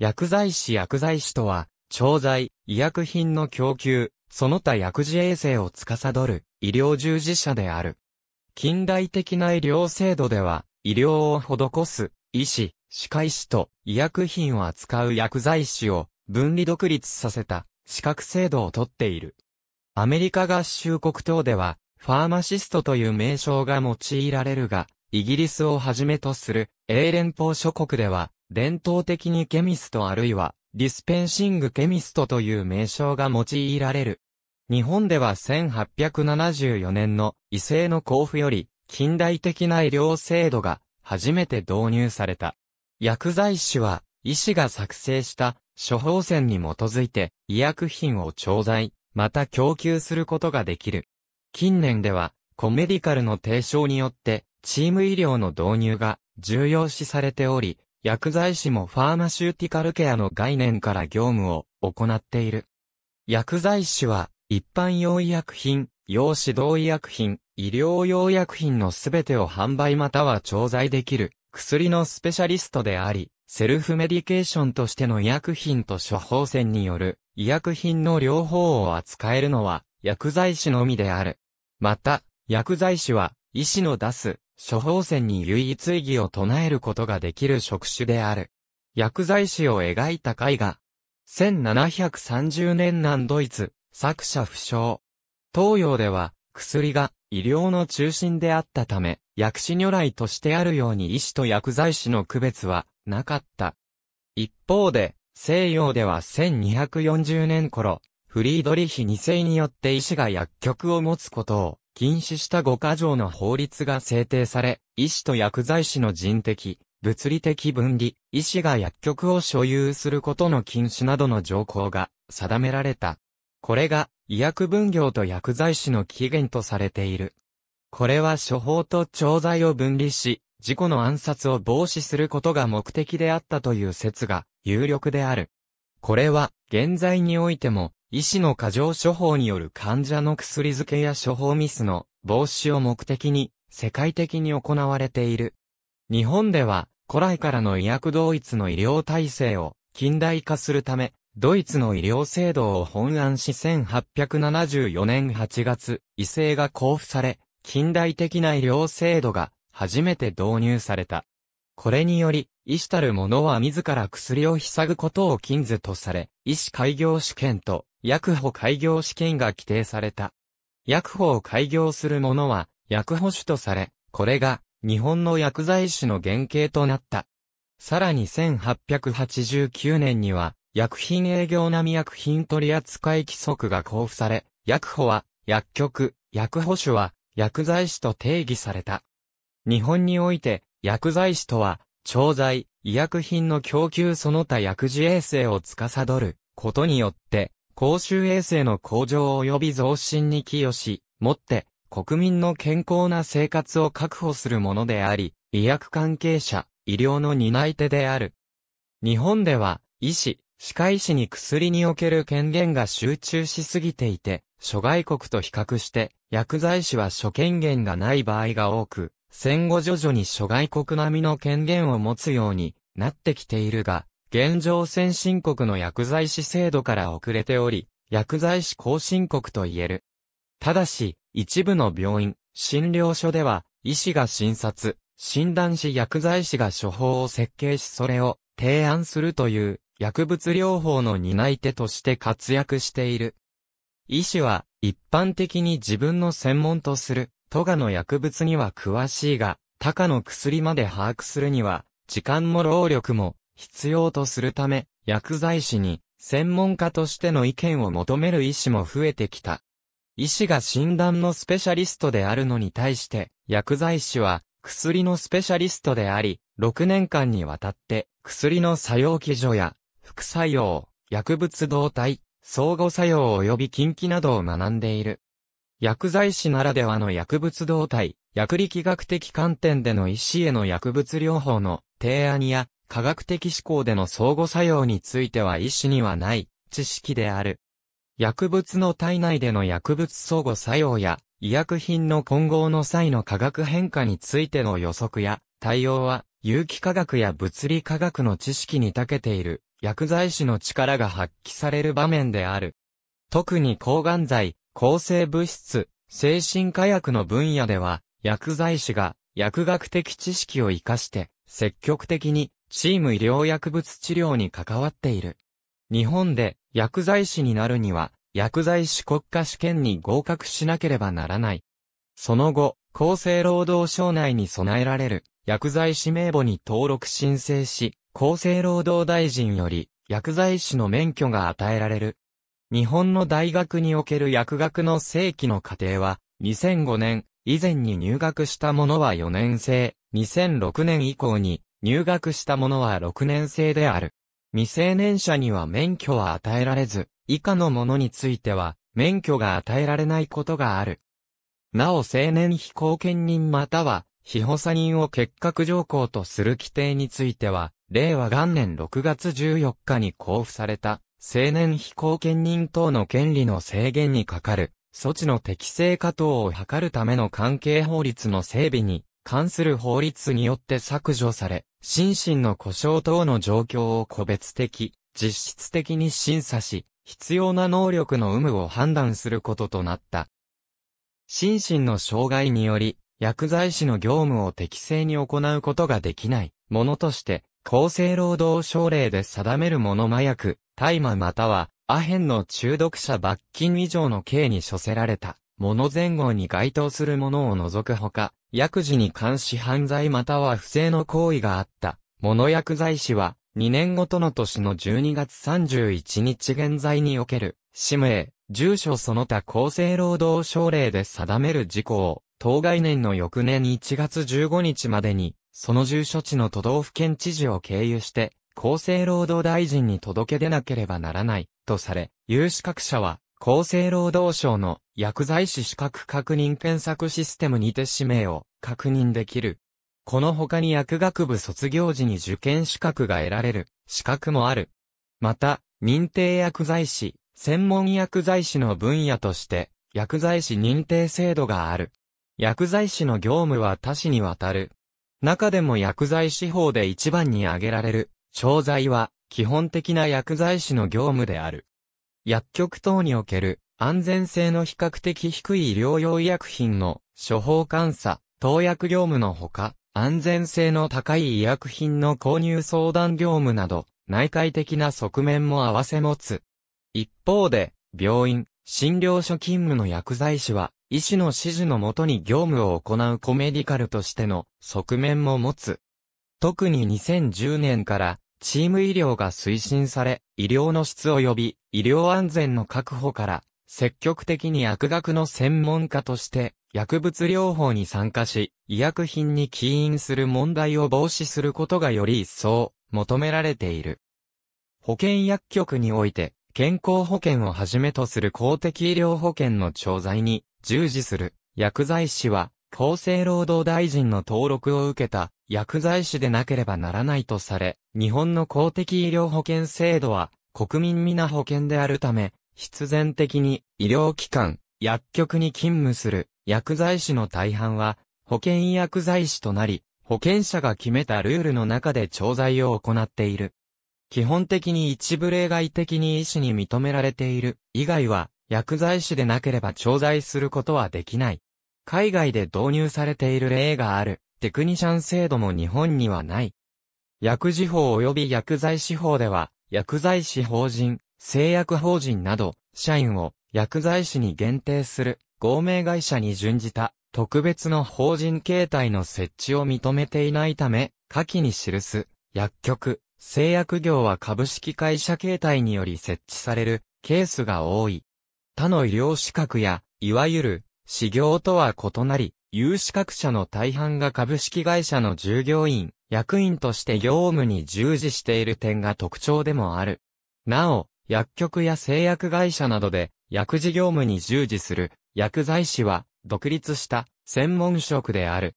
薬剤師薬剤師とは、調剤、医薬品の供給、その他薬事衛生を司る医療従事者である。近代的な医療制度では、医療を施す医師、歯科医師と医薬品を扱う薬剤師を分離独立させた資格制度をとっている。アメリカ合衆国等では、ファーマシストという名称が用いられるが、イギリスをはじめとする英連邦諸国では、伝統的にケミストあるいはディスペンシングケミストという名称が用いられる。日本では1874年の異性の交付より近代的な医療制度が初めて導入された。薬剤師は医師が作成した処方箋に基づいて医薬品を調剤、また供給することができる。近年ではコメディカルの提唱によってチーム医療の導入が重要視されており、薬剤師もファーマシューティカルケアの概念から業務を行っている。薬剤師は、一般用医薬品、用指導医薬品、医療用薬品のすべてを販売または調剤できる薬のスペシャリストであり、セルフメディケーションとしての医薬品と処方箋による医薬品の両方を扱えるのは薬剤師のみである。また、薬剤師は医師の出す処方箋に唯一意義を唱えることができる職種である。薬剤師を描いた絵画。1730年南ドイツ、作者不詳。東洋では、薬が医療の中心であったため、薬師如来としてあるように医師と薬剤師の区別はなかった。一方で、西洋では1240年頃、フリードリヒ2世によって医師が薬局を持つことを禁止した5か条の法律が制定され、医師と薬剤師の人的、物理的分離、医師が薬局を所有することの禁止などの条項が定められた。これが医薬分業と薬剤師の起源とされている。これは処方と調剤を分離し、事故の暗殺を防止することが目的であったという説が有力である。これは現在においても医師の過剰処方による患者の薬漬けや処方ミスの防止を目的に世界的に行われている。日本では古来からの医薬同一の医療体制を近代化するため、ドイツの医療制度を本案し1874年8月、異性が交付され、近代的な医療制度が初めて導入された。これにより、医師たる者は自ら薬をひさぐことを禁ずとされ、医師開業試験と薬保開業試験が規定された。薬保を開業する者は、薬保主とされ、これが、日本の薬剤師の原型となった。さらに1889年には、薬品営業並み薬品取扱規則が交付され、薬保は、薬局、薬保主は、薬剤師と定義された。日本において、薬剤師とは、調剤、医薬品の供給その他薬事衛生を司ることによって、公衆衛生の向上及び増進に寄与し、もって国民の健康な生活を確保するものであり、医薬関係者、医療の担い手である。日本では、医師、歯科医師に薬における権限が集中しすぎていて、諸外国と比較して、薬剤師は諸権限がない場合が多く、戦後徐々に諸外国並みの権限を持つようになってきているが、現状先進国の薬剤師制度から遅れており、薬剤師後進国と言える。ただし、一部の病院、診療所では、医師が診察、診断し薬剤師が処方を設計しそれを提案するという薬物療法の担い手として活躍している。医師は一般的に自分の専門とする都がの薬物には詳しいが、他科の薬まで把握するには時間も労力も必要とするため、薬剤師に専門家としての意見を求める医師も増えてきた。医師が診断のスペシャリストであるのに対して、薬剤師は薬のスペシャリストであり、6年間にわたって薬の作用基準や副作用、薬物動態、相互作用及び禁忌などを学んでいる。薬剤師ならではの薬物動態、薬理学的観点での医師への薬物療法の提案や科学的思考での相互作用については意思にはない知識である。薬物の体内での薬物相互作用や医薬品の混合の際の化学変化についての予測や対応は有機化学や物理化学の知識に長けている薬剤師の力が発揮される場面である。特に抗がん剤、抗生物質、精神科薬の分野では薬剤師が薬学的知識を活かして積極的にチーム医療薬物治療に関わっている。日本で薬剤師になるには、薬剤師国家試験に合格しなければならない。その後、厚生労働省内に備えられる薬剤師名簿に登録申請し、厚生労働大臣より薬剤師の免許が与えられる。日本の大学における薬学の正規の過程は、2005年以前に入学した者は4年生、2006年以降に入学した者は6年生である。未成年者には免許は与えられず、以下の者については、免許が与えられないことがある。なお青年非公権人または、非補佐人を結核条項とする規定については、令和元年6月14日に交付された、青年非公権人等の権利の制限にかかる、措置の適正化等を図るための関係法律の整備に関する法律によって削除され、心身の故障等の状況を個別的、実質的に審査し、必要な能力の有無を判断することとなった。心身の障害により、薬剤師の業務を適正に行うことができないものとして、厚生労働省令で定めるもの麻薬、大麻または、アヘンの中毒者罰金以上の刑に処せられた。物前後に該当するものを除くほか、薬事に関し犯罪または不正の行為があった、物薬剤師は、2年ごとの年の12月31日現在における、氏名、住所その他厚生労働省令で定める事項を、当該年の翌年1月15日までに、その住所地の都道府県知事を経由して、厚生労働大臣に届け出なければならない、とされ、有資格者は、厚生労働省の薬剤師資格確認検索システムにて氏名を確認できる。この他に薬学部卒業時に受験資格が得られる資格もある。また、認定薬剤師、専門薬剤師の分野として薬剤師認定制度がある。薬剤師の業務は多種にわたる。中でも薬剤師法で一番に挙げられる、調剤は基本的な薬剤師の業務である。薬局等における安全性の比較的低い医療用医薬品の処方監査、投薬業務のほか、安全性の高い医薬品の購入相談業務など、内科的な側面も併せ持つ。一方で、病院、診療所勤務の薬剤師は、医師の指示のもとに業務を行うコメディカルとしての側面も持つ。特に2010年からチーム医療が推進され、医療の質及び医療安全の確保から積極的に薬学の専門家として、薬物療法に参加し、医薬品に起因する問題を防止することがより一層求められている。保健薬局において、健康保険をはじめとする公的医療保険の調剤に従事する薬剤師は、厚生労働大臣の登録を受けた薬剤師でなければならないとされ、日本の公的医療保険制度は国民皆保険であるため、必然的に医療機関、薬局に勤務する薬剤師の大半は保険医薬剤師となり、保険者が決めたルールの中で調剤を行っている。基本的に一部例外的に医師に認められている以外は薬剤師でなければ調剤することはできない。海外で導入されている例があるテクニシャン制度も日本にはない。薬事法及び薬剤師法では薬剤師法人製薬法人など、社員を薬剤師に限定する合名会社に準じた特別の法人形態の設置を認めていないため、下記に記す薬局、製薬業は株式会社形態により設置されるケースが多い。他の医療資格や、いわゆる、私業とは異なり、有資格者の大半が株式会社の従業員、役員として業務に従事している点が特徴でもある。なお、薬局や製薬会社などで薬事業務に従事する薬剤師は独立した専門職である。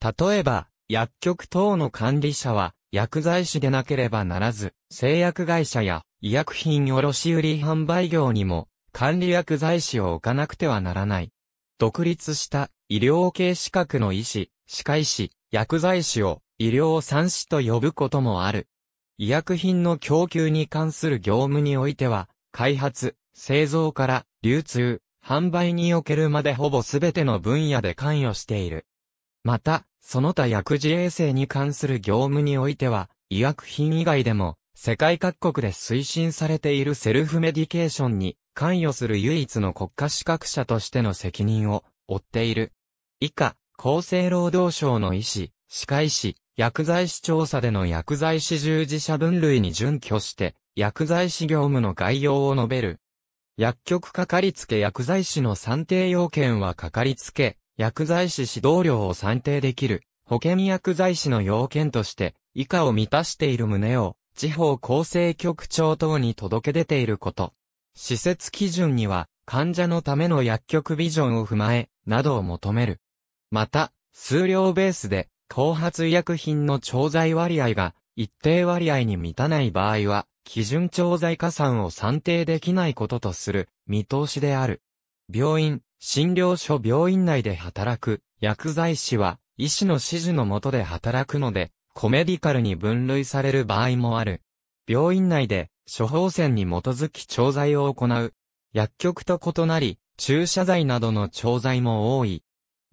例えば、薬局等の管理者は薬剤師でなければならず、製薬会社や医薬品卸売販売業にも管理薬剤師を置かなくてはならない。独立した医療系資格の医師、歯科医師、薬剤師を医療産師と呼ぶこともある。医薬品の供給に関する業務においては、開発、製造から流通、販売におけるまでほぼすべての分野で関与している。また、その他薬事衛生に関する業務においては、医薬品以外でも、世界各国で推進されているセルフメディケーションに関与する唯一の国家資格者としての責任を負っている。以下、厚生労働省の医師、歯科医師、薬剤師調査での薬剤師従事者分類に準拠して、薬剤師業務の概要を述べる。薬局かかりつけ薬剤師の算定要件はかかりつけ、薬剤師指導料を算定できる、保険薬剤師の要件として、以下を満たしている旨を、地方厚生局長等に届け出ていること。施設基準には、患者のための薬局ビジョンを踏まえ、などを求める。また、数量ベースで、後発医薬品の調剤割合が一定割合に満たない場合は、基準調剤加算を算定できないこととする見通しである。病院、診療所病院内で働く薬剤師は医師の指示の下で働くので、コメディカルに分類される場合もある。病院内で処方箋に基づき調剤を行う。薬局と異なり、注射剤などの調剤も多い。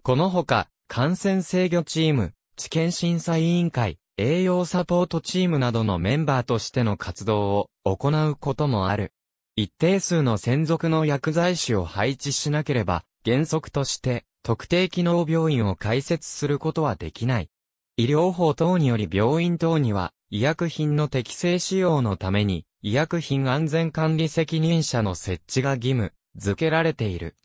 このほか、感染制御チーム、治験審査委員会、栄養サポートチームなどのメンバーとしての活動を行うこともある。一定数の専属の薬剤師を配置しなければ、原則として、特定機能病院を開設することはできない。医療法等により病院等には、医薬品の適正使用のために、医薬品安全管理責任者の設置が義務、付けられている。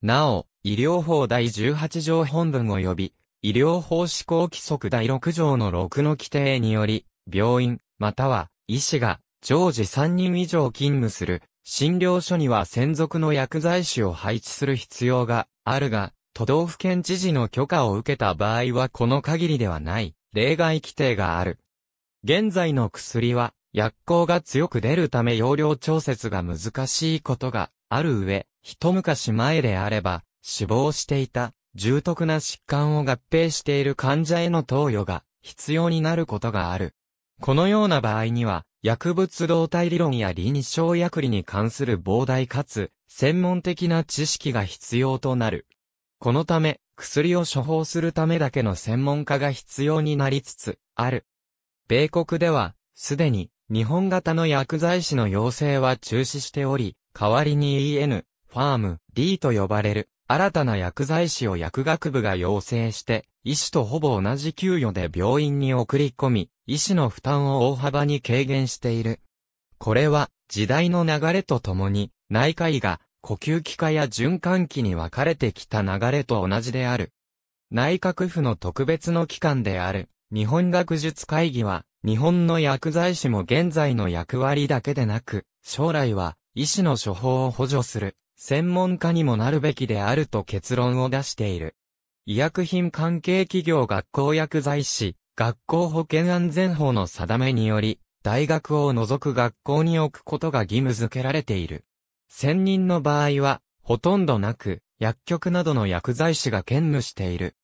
なお、医療法第18条本文及び、医療法施行規則第6条の6の規定により、病院、または医師が常時3人以上勤務する診療所には専属の薬剤師を配置する必要があるが、都道府県知事の許可を受けた場合はこの限りではない、例外規定がある。現在の薬は、薬効が強く出るため容量調節が難しいことがある上、一昔前であれば、死亡していた重篤な疾患を合併している患者への投与が必要になることがある。このような場合には、薬物動態理論や臨床薬理に関する膨大かつ専門的な知識が必要となる。このため、薬を処方するためだけの専門家が必要になりつつある。米国では、すでに日本型の薬剤師の要請は中止しており、代わりに EN、ファーム、D と呼ばれる新たな薬剤師を薬学部が要請して、医師とほぼ同じ給与で病院に送り込み、医師の負担を大幅に軽減している。これは、時代の流れとともに、内科医が、呼吸器科や循環器に分かれてきた流れと同じである。内閣府の特別の機関である、日本学術会議は、日本の薬剤師も現在の役割だけでなく、将来は、医師の処方を補助する、専門家にもなるべきであると結論を出している。医薬品関係企業学校薬剤師、学校保健安全法の定めにより、大学を除く学校に置くことが義務付けられている。専任の場合は、ほとんどなく、薬局などの薬剤師が兼務している。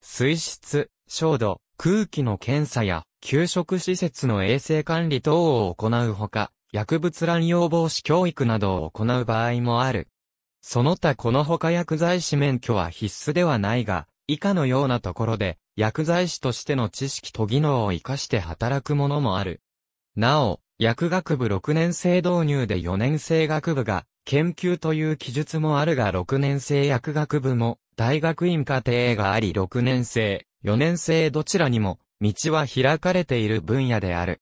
水質、照度、空気の検査や、給食施設の衛生管理等を行うほか、薬物乱用防止教育などを行う場合もある。その他この他薬剤師免許は必須ではないが、以下のようなところで、薬剤師としての知識と技能を活かして働くものもある。なお、薬学部6年生導入で4年生学部が、研究という記述もあるが6年生薬学部も、大学院課程があり6年生、4年生どちらにも、道は開かれている分野である。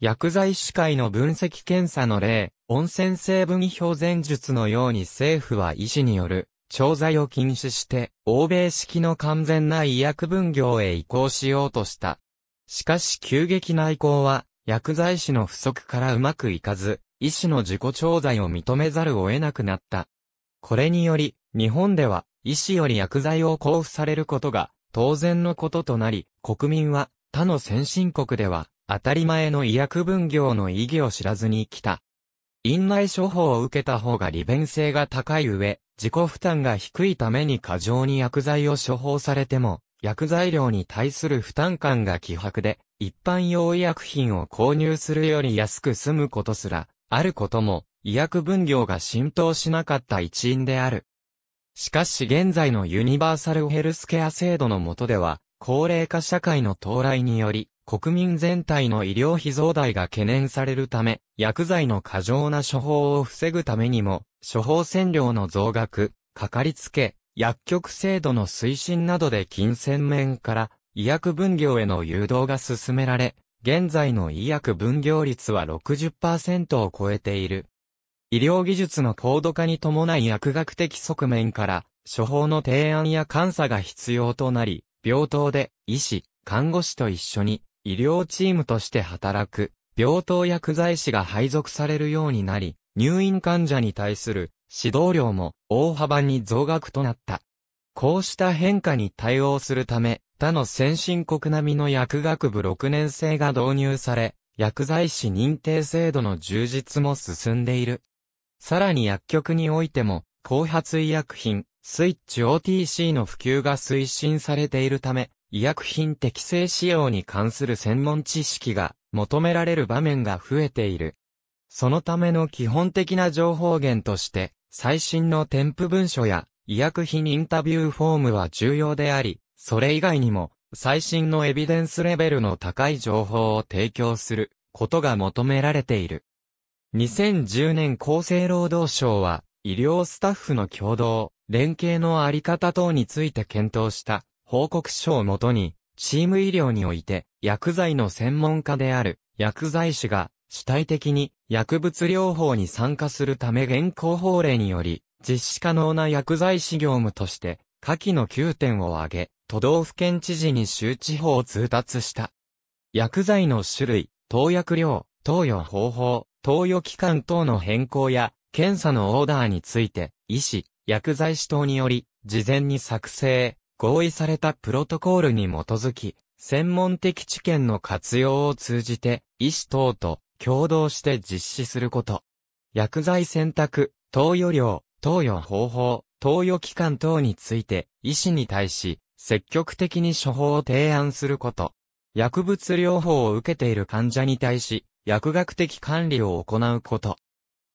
薬剤師会の分析検査の例、温泉成分表前述のように政府は医師による調剤を禁止して、欧米式の完全な医薬分業へ移行しようとした。しかし急激な移行は、薬剤師の不足からうまくいかず、医師の自己調剤を認めざるを得なくなった。これにより、日本では、医師より薬剤を交付されることが、当然のこととなり、国民は、他の先進国では、当たり前の医薬分業の意義を知らずに来た。院内処方を受けた方が利便性が高い上、自己負担が低いために過剰に薬剤を処方されても、薬剤量に対する負担感が希薄で、一般用医薬品を購入するより安く済むことすら、あることも、医薬分業が浸透しなかった一因である。しかし現在のユニバーサルヘルスケア制度の下では、高齢化社会の到来により、国民全体の医療費増大が懸念されるため、薬剤の過剰な処方を防ぐためにも、処方線料の増額、かかりつけ、薬局制度の推進などで金銭面から医薬分業への誘導が進められ、現在の医薬分業率は60%を超えている。医療技術の高度化に伴い薬学的側面から、処方の提案や監査が必要となり、病棟で医師、看護師と一緒に医療チームとして働く、病棟薬剤師が配属されるようになり、入院患者に対する指導量も大幅に増額となった。こうした変化に対応するため、他の先進国並みの薬学部6年生が導入され、薬剤師認定制度の充実も進んでいる。さらに薬局においても、後発医薬品、スイッチ OTC の普及が推進されているため、医薬品適正使用に関する専門知識が求められる場面が増えている。そのための基本的な情報源として、最新の添付文書や医薬品インタビューフォームは重要であり、それ以外にも、最新のエビデンスレベルの高い情報を提供することが求められている。2010年厚生労働省は、医療スタッフの共同、連携のあり方等について検討した報告書をもとに、チーム医療において、薬剤の専門家である、薬剤師が、主体的に、薬物療法に参加するため現行法令により、実施可能な薬剤師業務として、下記の9点を挙げ、都道府県知事に周知法を通達した。薬剤の種類、投薬量、投与方法、投与期間等の変更や、検査のオーダーについて、医師、薬剤師等により、事前に作成、合意されたプロトコールに基づき、専門的知見の活用を通じて、医師等と共同して実施すること。薬剤選択、投与量、投与方法、投与期間等について、医師に対し、積極的に処方を提案すること。薬物療法を受けている患者に対し、薬学的管理を行うこと。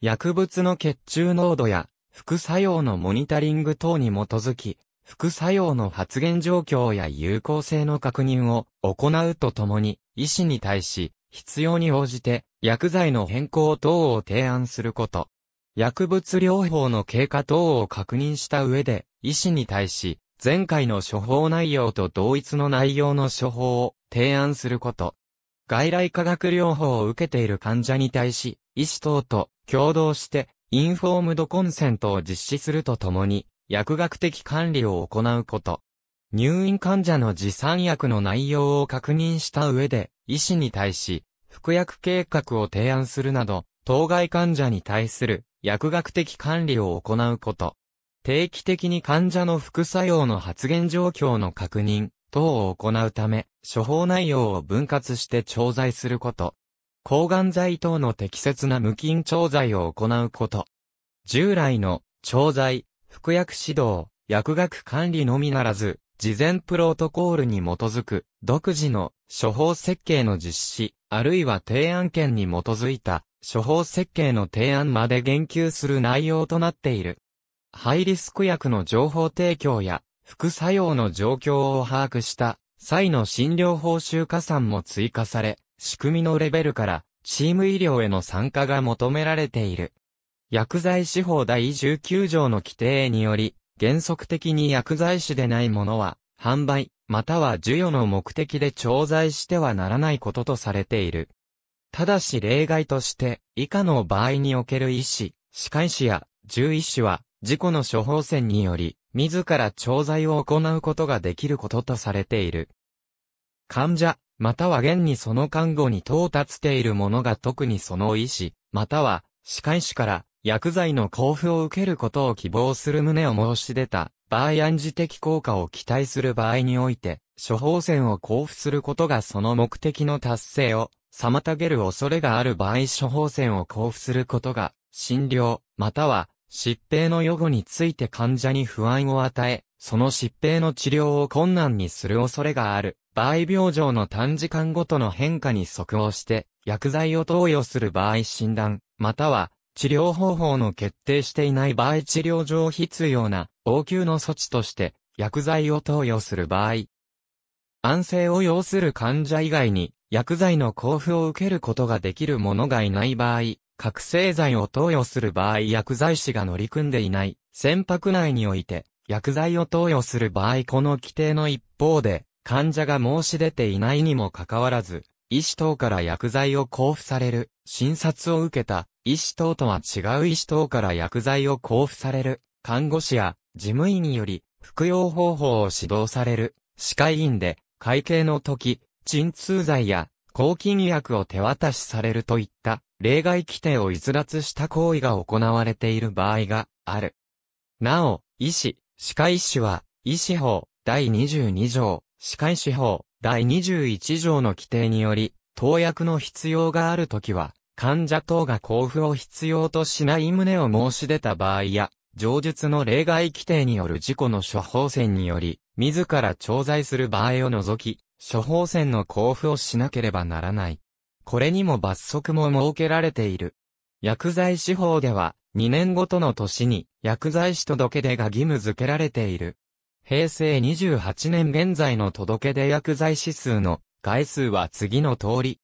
薬物の血中濃度や副作用のモニタリング等に基づき、副作用の発現状況や有効性の確認を行うとともに、医師に対し、必要に応じて、薬剤の変更等を提案すること。薬物療法の経過等を確認した上で、医師に対し、前回の処方内容と同一の内容の処方を提案すること。外来化学療法を受けている患者に対し、医師等と共同して、インフォームドコンセントを実施するとともに、薬学的管理を行うこと。入院患者の持参薬の内容を確認した上で、医師に対し、服薬計画を提案するなど、当該患者に対する薬学的管理を行うこと。定期的に患者の副作用の発現状況の確認等を行うため、処方内容を分割して調剤すること。抗がん剤等の適切な無菌調剤を行うこと。従来の調剤、服薬指導、薬学管理のみならず、事前プロトコールに基づく、独自の処方設計の実施、あるいは提案権に基づいた処方設計の提案まで言及する内容となっている。ハイリスク薬の情報提供や副作用の状況を把握した際の診療報酬加算も追加され、仕組みのレベルからチーム医療への参加が求められている。薬剤師法第19条の規定により、原則的に薬剤師でないものは、販売、または授与の目的で調剤してはならないこととされている。ただし例外として、以下の場合における医師、歯科医師や獣医師は、事故の処方箋により、自ら調剤を行うことができることとされている。患者、または現にその看護に到達している者が特にその医師、または歯科医師から薬剤の交付を受けることを希望する旨を申し出た場合暗示的効果を期待する場合において、処方箋を交付することがその目的の達成を妨げる恐れがある場合処方箋を交付することが、診療、または疾病の予後について患者に不安を与え、その疾病の治療を困難にする恐れがある。場合病状の短時間ごとの変化に即応して、薬剤を投与する場合診断、または治療方法の決定していない場合治療上必要な応急の措置として薬剤を投与する場合、安静を要する患者以外に薬剤の交付を受けることができる者がいない場合、覚醒剤を投与する場合薬剤師が乗り組んでいない船舶内において薬剤を投与する場合この規定の一方で患者が申し出ていないにもかかわらず、医師等から薬剤を交付される診察を受けた医師等とは違う医師等から薬剤を交付される、看護師や事務員により、服用方法を指導される、歯科医院で、会計の時、鎮痛剤や抗菌薬を手渡しされるといった、例外規定を逸脱した行為が行われている場合がある。なお、医師、歯科医師は、医師法第22条、歯科医師法第21条の規定により、投薬の必要があるときは、患者等が交付を必要としない旨を申し出た場合や、上述の例外規定による事故の処方箋により、自ら調剤する場合を除き、処方箋の交付をしなければならない。これにも罰則も設けられている。薬剤師法では、2年ごとの年に薬剤師届出が義務付けられている。平成28年現在の届出薬剤師数の回数は次の通り。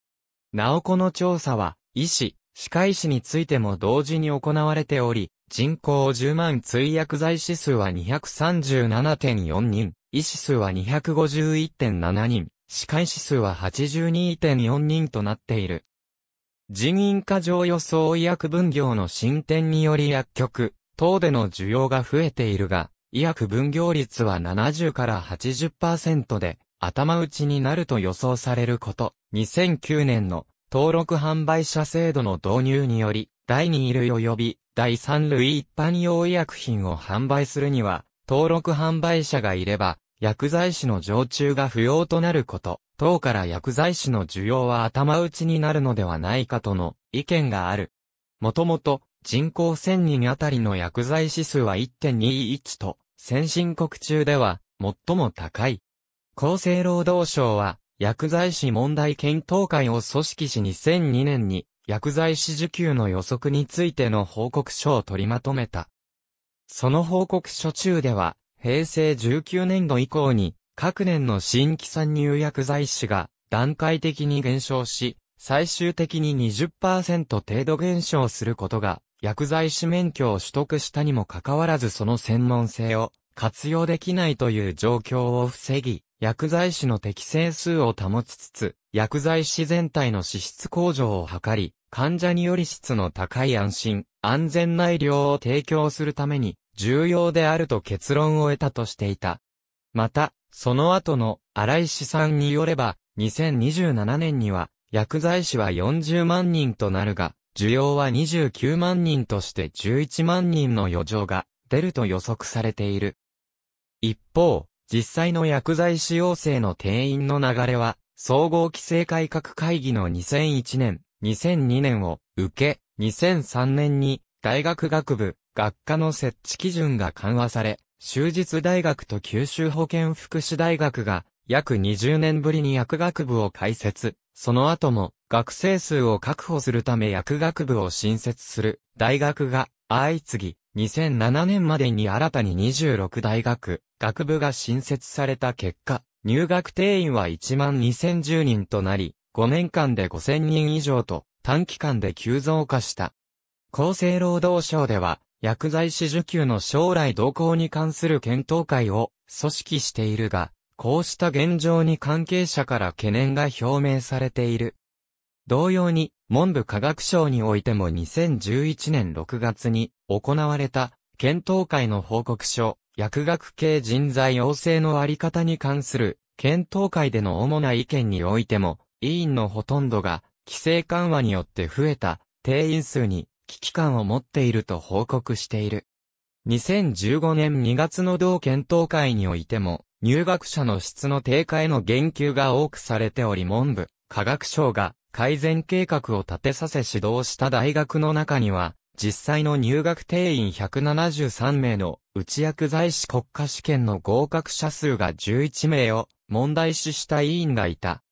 なおこの調査は、医師、歯科医師についても同時に行われており、人口10万通薬剤師数は237.4人、医師数は251.7人、歯科医師数は82.4人となっている。人員過剰予想医薬分業の進展により薬局、等での需要が増えているが、医薬分業率は70から80%で、頭打ちになると予想されること、2009年の登録販売者制度の導入により、第2類及び第3類一般用医薬品を販売するには、登録販売者がいれば、薬剤師の常駐が不要となること、等から薬剤師の需要は頭打ちになるのではないかとの意見がある。もともと、人口1000人あたりの薬剤師数は1.21と、先進国中では、最も高い。厚生労働省は、薬剤師問題検討会を組織し2002年に薬剤師受給の予測についての報告書を取りまとめた。その報告書中では、平成19年度以降に、各年の新規参入薬剤師が段階的に減少し、最終的に20%程度減少することが、薬剤師免許を取得したにもかかわらずその専門性を活用できないという状況を防ぎ、薬剤師の適正数を保ちつつ、薬剤師全体の資質向上を図り、患者により質の高い安心、安全な医療を提供するために、重要であると結論を得たとしていた。また、その後の荒井資さんによれば、2027年には、薬剤師は40万人となるが、需要は29万人として11万人の余剰が出ると予測されている。一方、実際の薬剤使用性の定員の流れは、総合規制改革会議の2001年、2002年を受け、2003年に大学学部、学科の設置基準が緩和され、終日大学と九州保健福祉大学が約20年ぶりに薬学部を開設、その後も学生数を確保するため薬学部を新設する大学が相次ぎ、2007年までに新たに26大学、学部が新設された結果、入学定員は1万2010人となり、5年間で5000人以上と短期間で急増化した。厚生労働省では、薬剤師受給の将来動向に関する検討会を組織しているが、こうした現状に関係者から懸念が表明されている。同様に、文部科学省においても2011年6月に行われた検討会の報告書薬学系人材養成のあり方に関する検討会での主な意見においても、委員のほとんどが、規制緩和によって増えた定員数に危機感を持っていると報告している。2015年2月の同検討会においても、入学者の質の低下への言及が多くされており文部、科学省が改善計画を立てさせ指導した大学の中には、実際の入学定員173名の内薬剤師国家試験の合格者数が11名を問題視した委員がいた。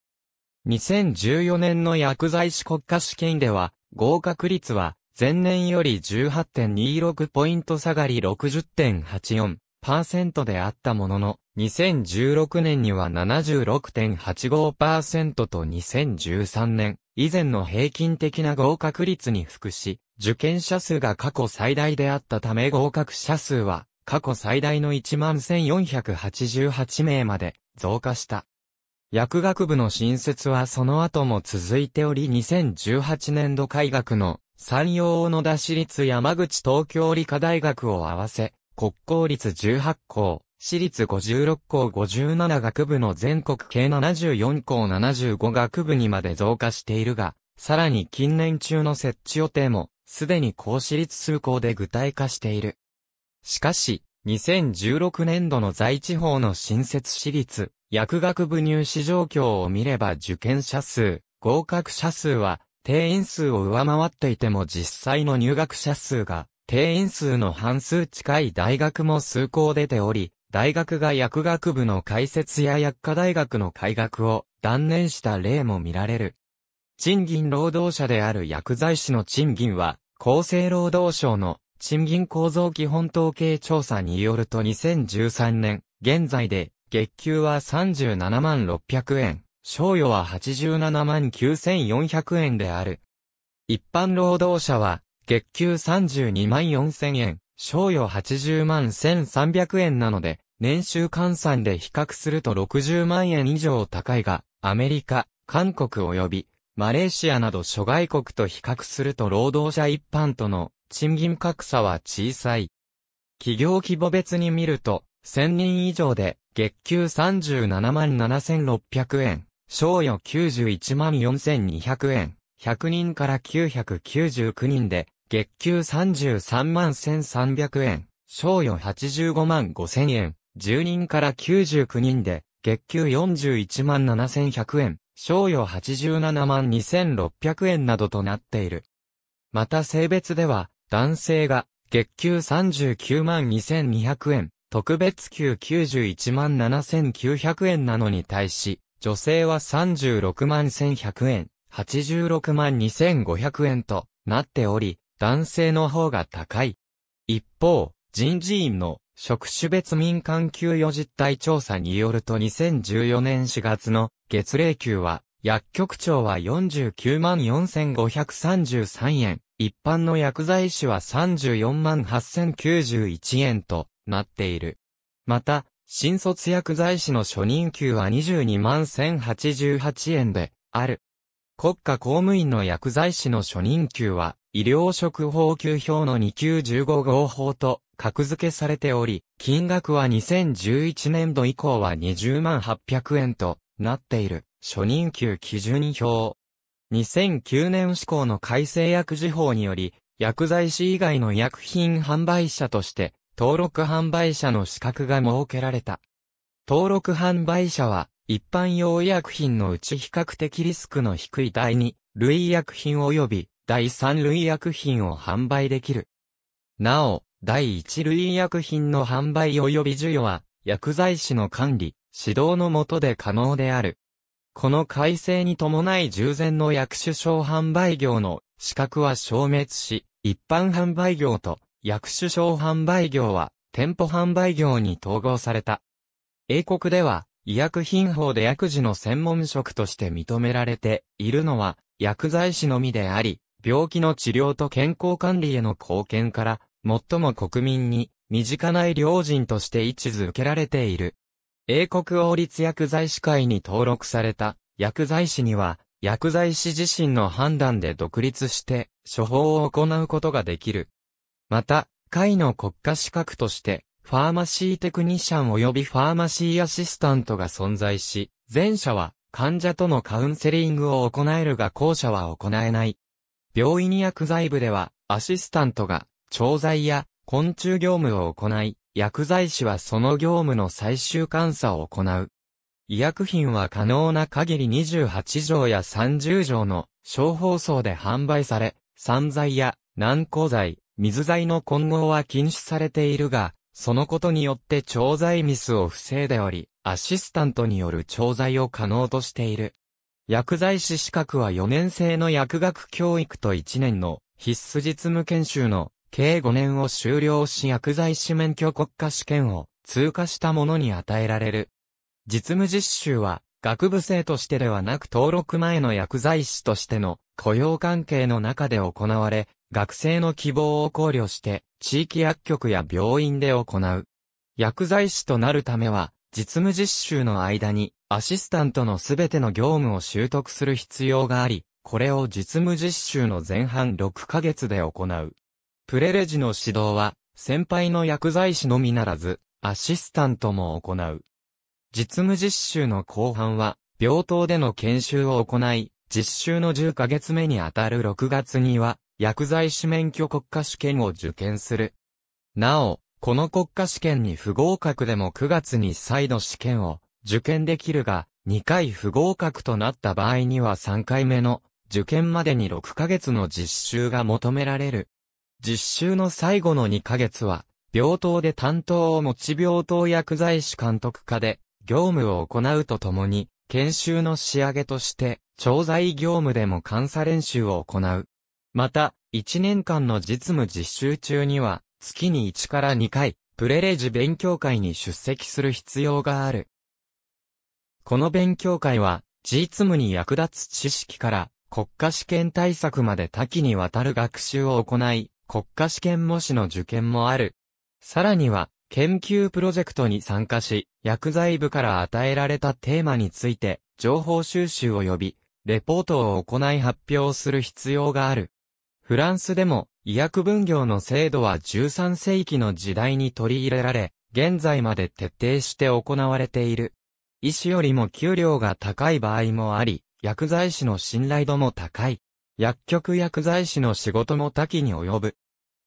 2014年の薬剤師国家試験では合格率は前年より18.26ポイント下がり60.84%であったものの、2016年には76.85%と2013年以前の平均的な合格率に服し、受験者数が過去最大であったため合格者数は過去最大の11,488名まで増加した。薬学部の新設はその後も続いており2018年度開学の山陽小野田市立山口東京理科大学を合わせ国公立18校、私立56校57学部の全国計74校75学部にまで増加しているが、さらに近年中の設置予定も、すでに高私立数校で具体化している。しかし、2016年度の在地方の新設私立、薬学部入試状況を見れば受験者数、合格者数は、定員数を上回っていても実際の入学者数が、定員数の半数近い大学も数校出ており、大学が薬学部の開設や薬科大学の開学を断念した例も見られる。賃金労働者である薬剤師の賃金は、厚生労働省の賃金構造基本統計調査によると2013年、現在で月給は37万600円、賞与は87万9400円である。一般労働者は月給32万4000円、賞与80万1300円なので、年収換算で比較すると60万円以上高いが、アメリカ、韓国及び、マレーシアなど諸外国と比較すると労働者一般との賃金格差は小さい。企業規模別に見ると、1000人以上で月給37万7600円、賞与91万4200円、100人から999人で月給33万1300円、賞与85万5000円、10人から99人で、月給41万7100円、賞与87万2600円などとなっている。また性別では、男性が月給39万2200円、特別給91万7900円なのに対し、女性は36万1100円、86万2500円となっており、男性の方が高い。一方、人事院の職種別民間給与実態調査によると2014年4月の月齢給は、薬局長は49万4533円、一般の薬剤師は34万8091円となっている。また、新卒薬剤師の初任給は22万1088円である。国家公務員の薬剤師の初任給は、医療職法給表の2級15号法と格付けされており、金額は2011年度以降は20万800円となっている初任給基準表。2009年施行の改正薬事法により、薬剤師以外の薬品販売者として、登録販売者の資格が設けられた。登録販売者は、一般用医薬品のうち比較的リスクの低い第2類医薬品及び第3類医薬品を販売できる。なお、第1類医薬品の販売及び授与は、薬剤師の管理、指導の下で可能である。この改正に伴い従前の薬種商販売業の資格は消滅し、一般販売業と薬種商販売業は店舗販売業に統合された。英国では医薬品法で薬事の専門職として認められているのは薬剤師のみであり、病気の治療と健康管理への貢献から最も国民に身近な医療人として位置づけられている。英国王立薬剤師会に登録された薬剤師には、薬剤師自身の判断で独立して処方を行うことができる。また、会の国家資格としてファーマシーテクニシャン及びファーマシーアシスタントが存在し、前者は患者とのカウンセリングを行えるが後者は行えない。病院薬剤部では、アシスタントが、調剤や昆虫業務を行い、薬剤師はその業務の最終監査を行う。医薬品は可能な限り28条や30条の小放送で販売され、散剤や軟膏剤、水剤の混合は禁止されているが、そのことによって調剤ミスを防いでおり、アシスタントによる調剤を可能としている。薬剤師資格は4年生の薬学教育と1年の必須実務研修の計5年を修了し薬剤師免許国家試験を通過した者に与えられる。実務実習は学部生としてではなく登録前の薬剤師としての雇用関係の中で行われ、学生の希望を考慮して、地域薬局や病院で行う。薬剤師となるためは、実務実習の間に、アシスタントのすべての業務を習得する必要があり、これを実務実習の前半6ヶ月で行う。プレレジの指導は、先輩の薬剤師のみならず、アシスタントも行う。実務実習の後半は、病棟での研修を行い、実習の10ヶ月目にあたる6月には、薬剤師免許国家試験を受験する。なお、この国家試験に不合格でも9月に再度試験を受験できるが、2回不合格となった場合には3回目の受験までに6ヶ月の実習が求められる。実習の最後の2ヶ月は、病棟で担当を持ち病棟薬剤師監督課で業務を行うとともに、研修の仕上げとして、調剤業務でも監査練習を行う。また、1年間の実務実習中には、月に1から2回、プレレジ勉強会に出席する必要がある。この勉強会は、実務に役立つ知識から国家試験対策まで多岐にわたる学習を行い、国家試験模試の受験もある。さらには、研究プロジェクトに参加し、薬剤部から与えられたテーマについて、情報収集及び、レポートを行い発表する必要がある。フランスでも、医薬分業の制度は13世紀の時代に取り入れられ、現在まで徹底して行われている。医師よりも給料が高い場合もあり、薬剤師の信頼度も高い。薬局薬剤師の仕事も多岐に及ぶ。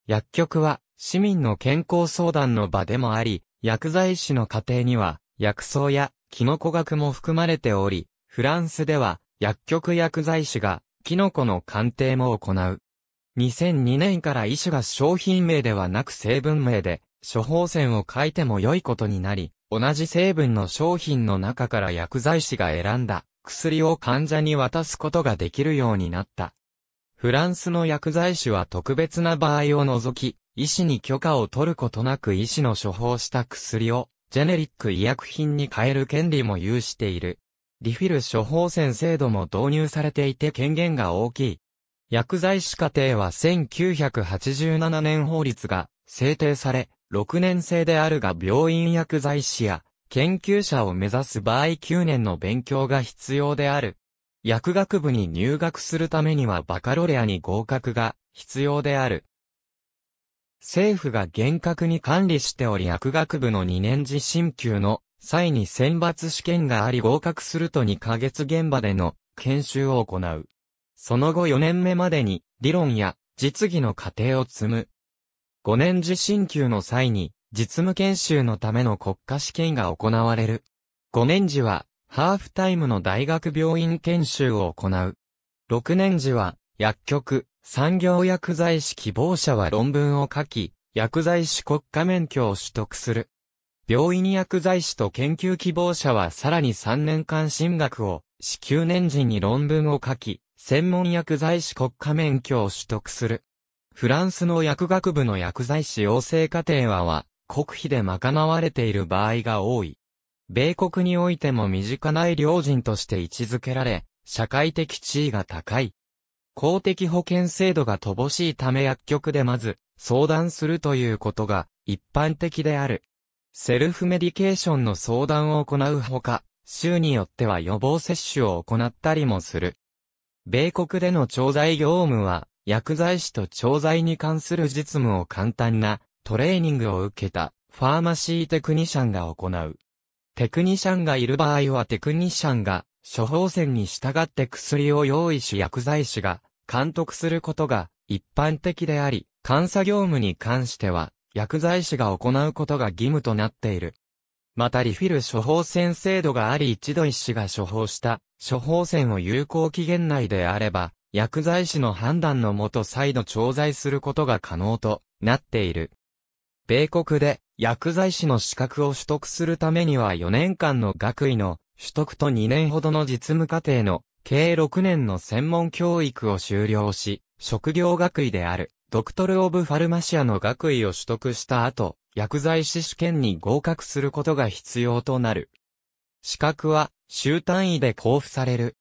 薬局は、市民の健康相談の場でもあり、薬剤師の家庭には、薬草やキノコ学も含まれており、フランスでは、薬局薬剤師が、キノコの鑑定も行う。2002年から医師が商品名ではなく成分名で、処方箋を書いても良いことになり、同じ成分の商品の中から薬剤師が選んだ薬を患者に渡すことができるようになった。フランスの薬剤師は特別な場合を除き、医師に許可を取ることなく医師の処方した薬を、ジェネリック医薬品に変える権利も有している。リフィル処方箋制度も導入されていて権限が大きい。薬剤師課程は1987年法律が制定され、6年生であるが病院薬剤師や研究者を目指す場合9年の勉強が必要である。薬学部に入学するためにはバカロレアに合格が必要である。政府が厳格に管理しており薬学部の2年次進級の際に選抜試験があり合格すると2ヶ月現場での研修を行う。その後4年目までに理論や実技の過程を積む。5年次進級の際に実務研修のための国家試験が行われる。5年次はハーフタイムの大学病院研修を行う。6年次は薬局、産業薬剤師希望者は論文を書き、薬剤師国家免許を取得する。病院薬剤師と研究希望者はさらに3年間進学を、支給年時に論文を書き、専門薬剤師国家免許を取得する。フランスの薬学部の薬剤師養成課程はは、国費で賄われている場合が多い。米国においても身近な医療人として位置づけられ、社会的地位が高い。公的保険制度が乏しいため薬局でまず相談するということが一般的である。セルフメディケーションの相談を行うほか、州によっては予防接種を行ったりもする。米国での調剤業務は、薬剤師と調剤に関する実務を簡単なトレーニングを受けたファーマシーテクニシャンが行う。テクニシャンがいる場合はテクニシャンが処方箋に従って薬を用意し薬剤師が監督することが一般的であり、監査業務に関しては薬剤師が行うことが義務となっている。またリフィル処方箋制度があり一度医師が処方した処方箋を有効期限内であれば、薬剤師の判断のもと再度調剤することが可能となっている。米国で薬剤師の資格を取得するためには4年間の学位の取得と2年ほどの実務課程の計6年の専門教育を修了し、職業学位であるドクトル・オブ・ファルマシアの学位を取得した後、薬剤師試験に合格することが必要となる。資格は週単位で交付される。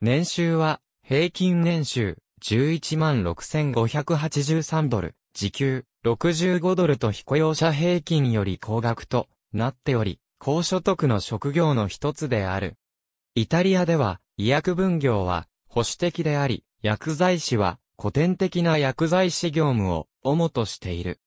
年収は平均年収116,583ドル、時給65ドルと非雇用者平均より高額となっており、高所得の職業の一つである。イタリアでは、医薬分業は保守的であり、薬剤師は古典的な薬剤師業務を主としている。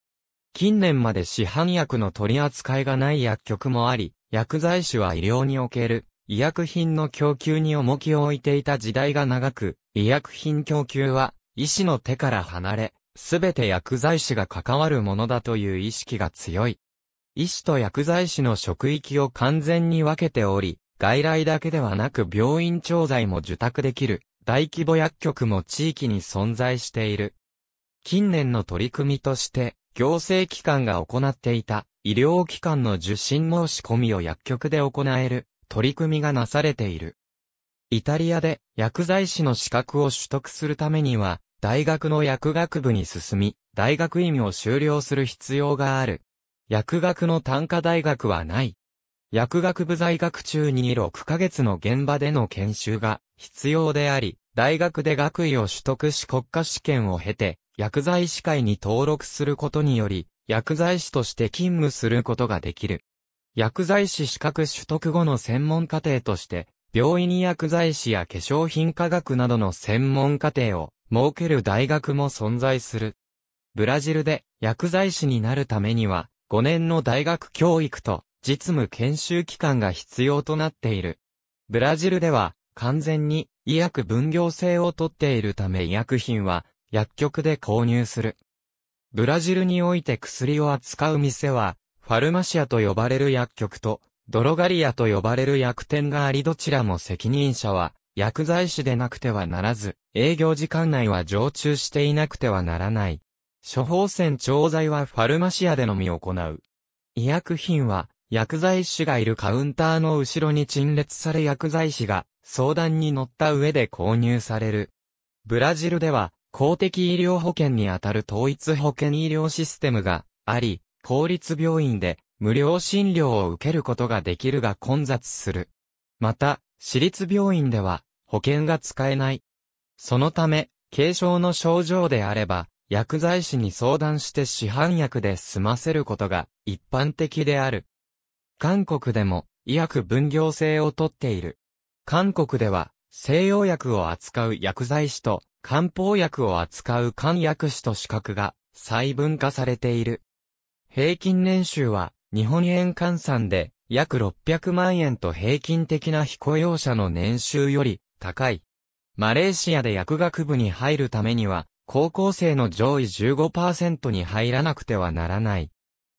近年まで市販薬の取り扱いがない薬局もあり、薬剤師は医療における医薬品の供給に重きを置いていた時代が長く、医薬品供給は医師の手から離れ、すべて薬剤師が関わるものだという意識が強い。医師と薬剤師の職域を完全に分けており、外来だけではなく病院調剤も受託できる大規模薬局も地域に存在している。近年の取り組みとして、行政機関が行っていた医療機関の受診申し込みを薬局で行える取り組みがなされている。イタリアで薬剤師の資格を取得するためには、大学の薬学部に進み、大学院を修了する必要がある。薬学の単科大学はない。薬学部在学中に6ヶ月の現場での研修が必要であり、大学で学位を取得し国家試験を経て、薬剤師会に登録することにより、薬剤師として勤務することができる。薬剤師資格取得後の専門課程として、病院薬剤師や化粧品科学などの専門課程を設ける大学も存在する。ブラジルで薬剤師になるためには、5年の大学教育と実務研修期間が必要となっている。ブラジルでは完全に医薬分業制をとっているため医薬品は薬局で購入する。ブラジルにおいて薬を扱う店は、ファルマシアと呼ばれる薬局と、ドロガリアと呼ばれる薬店がありどちらも責任者は、薬剤師でなくてはならず、営業時間内は常駐していなくてはならない。処方箋調剤はファルマシアでのみ行う。医薬品は、薬剤師がいるカウンターの後ろに陳列され薬剤師が相談に乗った上で購入される。ブラジルでは公的医療保険にあたる統一保険医療システムがあり、公立病院で無料診療を受けることができるが混雑する。また、私立病院では保険が使えない。そのため、軽症の症状であれば薬剤師に相談して市販薬で済ませることが一般的である。韓国でも医薬分業制をとっている。韓国では西洋薬を扱う薬剤師と漢方薬を扱う漢薬師と資格が細分化されている。平均年収は日本円換算で約600万円と平均的な非雇用者の年収より高い。マレーシアで薬学部に入るためには高校生の上位15%に入らなくてはならない。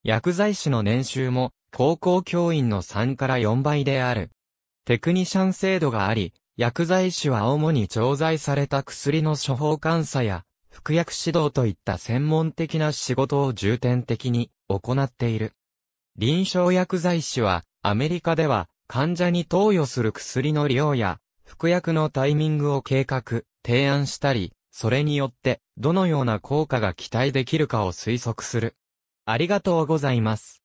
薬剤師の年収も高校教員の3から4倍である。テクニシャン制度があり、薬剤師は主に調剤された薬の処方監査や服薬指導といった専門的な仕事を重点的に行っている。臨床薬剤師はアメリカでは患者に投与する薬の量や服薬のタイミングを計画、提案したり、それによってどのような効果が期待できるかを推測する。ありがとうございます。